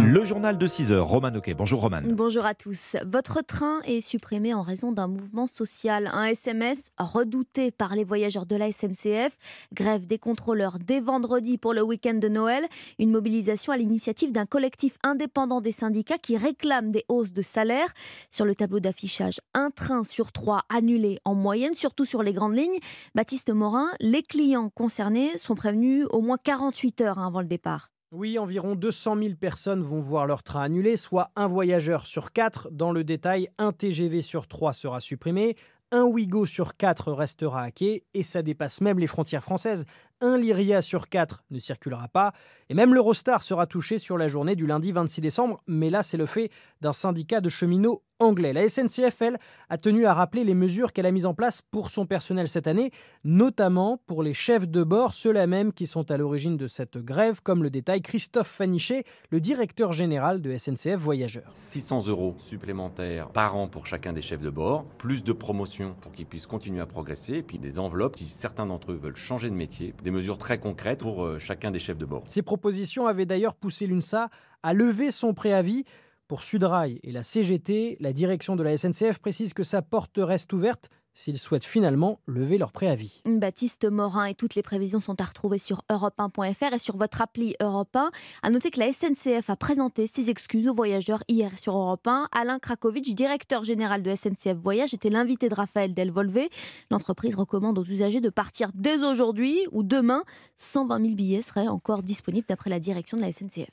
Le journal de 6 heures, Roman Oquet. Bonjour Roman. Bonjour à tous. Votre train est supprimé en raison d'un mouvement social. Un SMS redouté par les voyageurs de la SNCF. Grève des contrôleurs dès vendredi pour le week-end de Noël. Une mobilisation à l'initiative d'un collectif indépendant des syndicats qui réclame des hausses de salaire. Sur le tableau d'affichage, un train sur trois annulé en moyenne, surtout sur les grandes lignes. Baptiste Morin, les clients concernés sont prévenus au moins 48 heures avant le départ. Oui, environ 200 000 personnes vont voir leur train annulé, soit un voyageur sur quatre. Dans le détail, un TGV sur trois sera supprimé, un Ouigo sur quatre restera à quai, et ça dépasse même les frontières françaises un Lyria sur quatre ne circulera pas, et même l'Eurostar sera touché sur la journée du lundi 26 décembre, mais là c'est le fait d'un syndicat de cheminots anglais. La SNCF, elle, a tenu à rappeler les mesures qu'elle a mises en place pour son personnel cette année, notamment pour les chefs de bord, ceux-là même qui sont à l'origine de cette grève, comme le détail Christophe Fanichet, le directeur général de SNCF Voyageurs. 600 euros supplémentaires par an pour chacun des chefs de bord, plus de promotions pour qu'ils puissent continuer à progresser, et puis des enveloppes si certains d'entre eux veulent changer de métier, des mesures très concrètes pour euh, chacun des chefs de bord. Ces propositions avaient d'ailleurs poussé l'UNSA à lever son préavis. Pour Sudrail et la CGT, la direction de la SNCF précise que sa porte reste ouverte s'ils souhaitent finalement lever leur préavis. Baptiste Morin et toutes les prévisions sont à retrouver sur europe1.fr et sur votre appli Europe 1. À noter que la SNCF a présenté ses excuses aux voyageurs hier sur Europe 1. Alain Krakowicz, directeur général de SNCF Voyage, était l'invité de Raphaël Delvolvé. L'entreprise recommande aux usagers de partir dès aujourd'hui ou demain. 120 000 billets seraient encore disponibles d'après la direction de la SNCF.